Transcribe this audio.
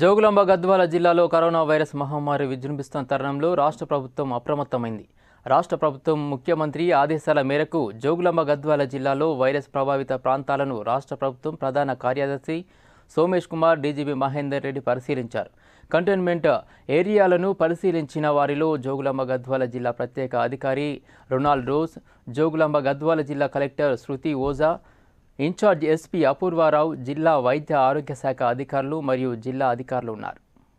జోగులాంబ గద్వాల జిల్లాలో corona virus మహమ్మారి విజృంభిస్తున్న తరుణంలో రాష్ట్ర ప్రభుత్వం అప్రమత్తమైంది రాష్ట్ర ప్రభుత్వం ముఖ్యమంత్రి ఆదేశాల మేరకు జోగులాంబ గద్వాల జిల్లాలో వైరస్ ప్రభావిత ప్రాంతాలను రాష్ట్ర ప్రభుత్వం ప్రధాన కార్యదర్శి సోమేష్ కుమార్ డీజీపీ మహేందర్ రెడ్డి పరిశీలించారు కంటైన్మెంట్ ఏరియాలను పరిశీలించిన వారిలో జోగులాంబ గద్వాల జిల్లా ప్రత్యేక అధికారి రొనాల్డ్ రోజ్ జోగులాంబ గద్వాల జిల్లా collector Shruti Ojha incharge SP Apoorva Rao జిల్లా వైద్య ఆరోగ్య శాఖ అధికారులు మరియు జిల్లా అధికారులు ఉన్నారు